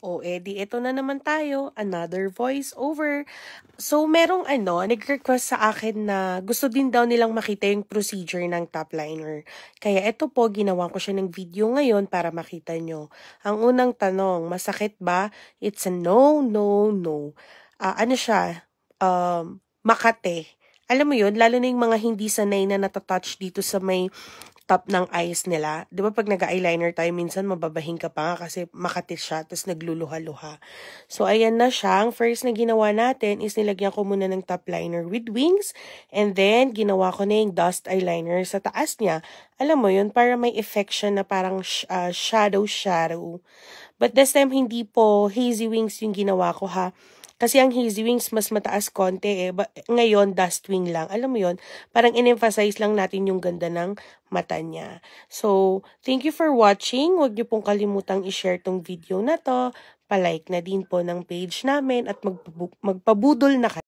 O eh, di ito na naman tayo, another voice over. So merong ano, nag-request sa akin na gusto din daw nilang makita yung procedure ng top liner. Kaya ito po, ginawa ko siya ng video ngayon para makita nyo. Ang unang tanong, masakit ba? It's a no, no, no. Uh, ano siya? Um, Makate. Alam mo yun, lalo na yung mga hindi sanay na natatouch dito sa may top ng eyes nila. Di ba pag nag-eyeliner tayo, minsan mababahing ka pa nga kasi makatit siya, tapos nagluluha-luha. So, ayan na siya. Ang first na ginawa natin is nilagyan ko muna ng top liner with wings. And then, ginawa ko na yung dust eyeliner sa taas niya. Alam mo yun, para may effect siya na parang uh, ah, shadow-shadow. But this time, hindi po hazy wings yung ginawa ko ha. Kasi ang hazy wings, mas mataas konti eh. Ba ngayon, dust wing lang. Alam mo yon parang in-emphasize lang natin yung ganda ng mata kalayaan niya. So, thank you for watching. Huwag niyo pong kalimutang i-share tong video na to. Palike na din po ng page namin at magpabudol na kayo.